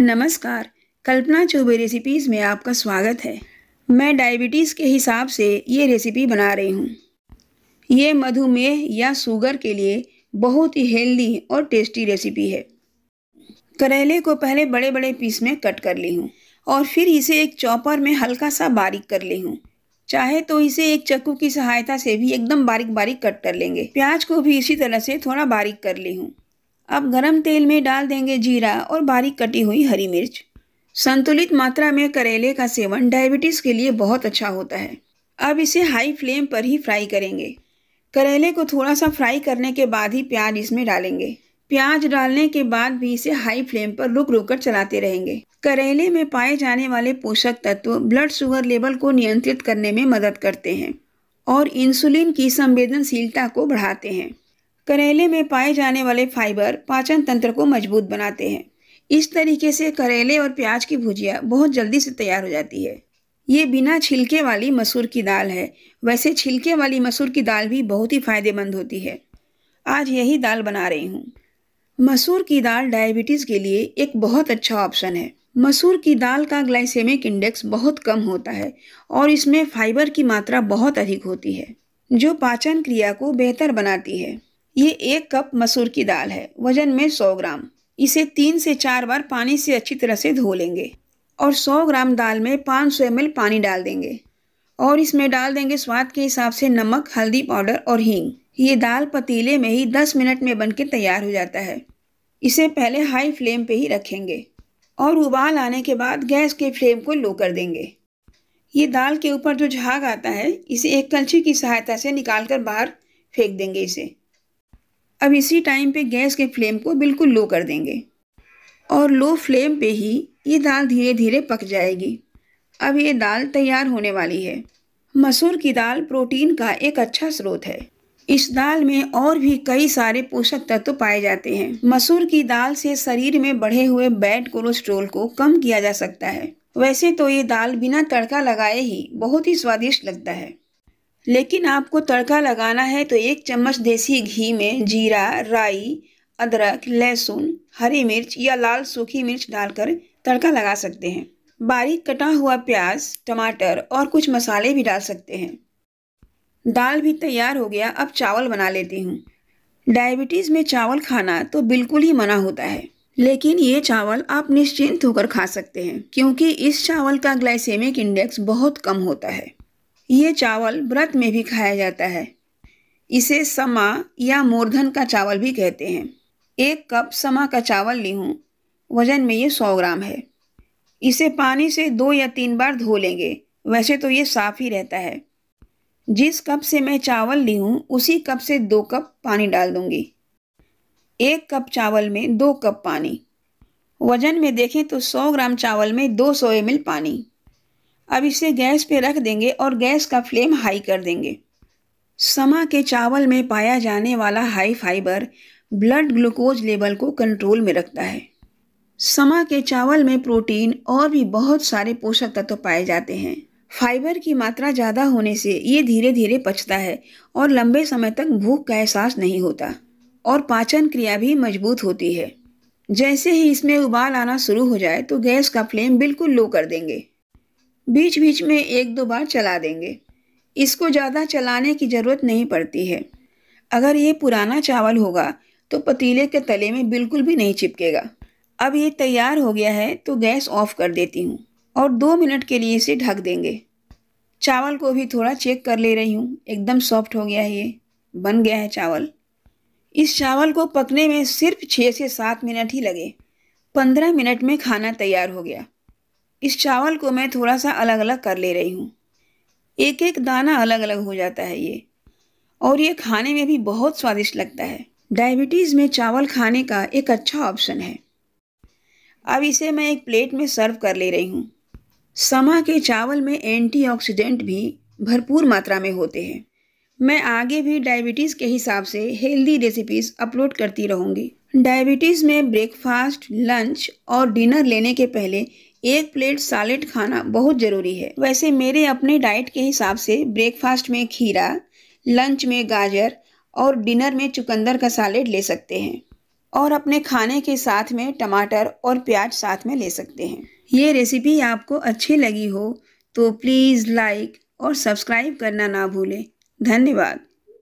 नमस्कार कल्पना चौबे रेसिपीज़ में आपका स्वागत है मैं डायबिटीज़ के हिसाब से ये रेसिपी बना रही हूँ ये मधुमेह या शुगर के लिए बहुत ही हेल्दी और टेस्टी रेसिपी है करेले को पहले बड़े बड़े पीस में कट कर ली हूँ और फिर इसे एक चॉपर में हल्का सा बारीक कर ली हूँ चाहे तो इसे एक चक्कू की सहायता से भी एकदम बारीक बारीक कट कर लेंगे प्याज को भी इसी तरह से थोड़ा बारीक कर ली हूँ अब गरम तेल में डाल देंगे जीरा और बारीक कटी हुई हरी मिर्च संतुलित मात्रा में करेले का सेवन डायबिटीज़ के लिए बहुत अच्छा होता है अब इसे हाई फ्लेम पर ही फ्राई करेंगे करेले को थोड़ा सा फ्राई करने के बाद ही प्याज इसमें डालेंगे प्याज डालने के बाद भी इसे हाई फ्लेम पर रुक रुक कर चलाते रहेंगे करेले में पाए जाने वाले पोषक तत्व ब्लड शुगर लेवल को नियंत्रित करने में मदद करते हैं और इंसुलिन की संवेदनशीलता को बढ़ाते हैं करेले में पाए जाने वाले फाइबर पाचन तंत्र को मजबूत बनाते हैं इस तरीके से करेले और प्याज की भुजिया बहुत जल्दी से तैयार हो जाती है ये बिना छिलके वाली मसूर की दाल है वैसे छिलके वाली मसूर की दाल भी बहुत ही फायदेमंद होती है आज यही दाल बना रही हूँ मसूर की दाल डायबिटीज़ के लिए एक बहुत अच्छा ऑप्शन है मसूर की दाल का ग्लाइसेमिक इंडेक्स बहुत कम होता है और इसमें फाइबर की मात्रा बहुत अधिक होती है जो पाचन क्रिया को बेहतर बनाती है ये एक कप मसूर की दाल है वजन में 100 ग्राम इसे तीन से चार बार पानी से अच्छी तरह से धो लेंगे और 100 ग्राम दाल में 500 सौ पानी डाल देंगे और इसमें डाल देंगे स्वाद के हिसाब से नमक हल्दी पाउडर और हींग ये दाल पतीले में ही 10 मिनट में बन के तैयार हो जाता है इसे पहले हाई फ्लेम पे ही रखेंगे और उबाल आने के बाद गैस के फ्लेम को लो कर देंगे ये दाल के ऊपर जो झाग आता है इसे एक कलछी की सहायता से निकाल कर बाहर फेंक देंगे इसे अब इसी टाइम पे गैस के फ्लेम को बिल्कुल लो कर देंगे और लो फ्लेम पे ही ये दाल धीरे धीरे पक जाएगी अब ये दाल तैयार होने वाली है मसूर की दाल प्रोटीन का एक अच्छा स्रोत है इस दाल में और भी कई सारे पोषक तत्व पाए जाते हैं मसूर की दाल से शरीर में बढ़े हुए बैड कोलेस्ट्रोल को कम किया जा सकता है वैसे तो ये दाल बिना तड़का लगाए ही बहुत ही स्वादिष्ट लगता है लेकिन आपको तड़का लगाना है तो एक चम्मच देसी घी में जीरा राई अदरक लहसुन हरी मिर्च या लाल सूखी मिर्च डालकर तड़का लगा सकते हैं बारीक कटा हुआ प्याज टमाटर और कुछ मसाले भी डाल सकते हैं दाल भी तैयार हो गया अब चावल बना लेती हूँ डायबिटीज़ में चावल खाना तो बिल्कुल ही मना होता है लेकिन ये चावल आप निश्चिंत होकर खा सकते हैं क्योंकि इस चावल का ग्लाइसेमिक इंडेक्स बहुत कम होता है ये चावल व्रत में भी खाया जाता है इसे समा या मूर्धन का चावल भी कहते हैं एक कप समा का चावल ली हूँ वजन में ये सौ ग्राम है इसे पानी से दो या तीन बार धो लेंगे वैसे तो ये साफ़ ही रहता है जिस कप से मैं चावल ली हूँ उसी कप से दो कप पानी डाल दूँगी एक कप चावल में दो कप पानी वजन में देखें तो 100 ग्राम चावल में दो सौ पानी अब इसे गैस पे रख देंगे और गैस का फ्लेम हाई कर देंगे समा के चावल में पाया जाने वाला high fibre blood glucose level को कंट्रोल में रखता है समा के चावल में प्रोटीन और भी बहुत सारे पोषक तत्व तो पाए जाते हैं फाइबर की मात्रा ज़्यादा होने से ये धीरे धीरे पचता है और लंबे समय तक भूख का एहसास नहीं होता और पाचन क्रिया भी मजबूत होती है जैसे ही इसमें उबाल आना शुरू हो जाए तो गैस का फ्लेम बिल्कुल लो कर देंगे बीच बीच में एक दो बार चला देंगे इसको ज़्यादा चलाने की ज़रूरत नहीं पड़ती है अगर ये पुराना चावल होगा तो पतीले के तले में बिल्कुल भी नहीं चिपकेगा अब ये तैयार हो गया है तो गैस ऑफ कर देती हूँ और दो मिनट के लिए इसे ढक देंगे चावल को भी थोड़ा चेक कर ले रही हूँ एकदम सॉफ्ट हो गया है ये बन गया है चावल इस चावल को पकने में सिर्फ छः से सात मिनट ही लगे पंद्रह मिनट में खाना तैयार हो गया इस चावल को मैं थोड़ा सा अलग अलग कर ले रही हूँ एक एक दाना अलग अलग हो जाता है ये और ये खाने में भी बहुत स्वादिष्ट लगता है डायबिटीज़ में चावल खाने का एक अच्छा ऑप्शन है अब इसे मैं एक प्लेट में सर्व कर ले रही हूँ समा के चावल में एंटीऑक्सीडेंट भी भरपूर मात्रा में होते हैं मैं आगे भी डायबिटीज़ के हिसाब से हेल्दी रेसिपीज़ अपलोड करती रहूँगी डायबिटीज़ में ब्रेकफास्ट लंच और डिनर लेने के पहले एक प्लेट सैलेड खाना बहुत जरूरी है वैसे मेरे अपने डाइट के हिसाब से ब्रेकफास्ट में खीरा लंच में गाजर और डिनर में चुकंदर का सैलेड ले सकते हैं और अपने खाने के साथ में टमाटर और प्याज साथ में ले सकते हैं ये रेसिपी आपको अच्छी लगी हो तो प्लीज़ लाइक और सब्सक्राइब करना ना भूलें धन्यवाद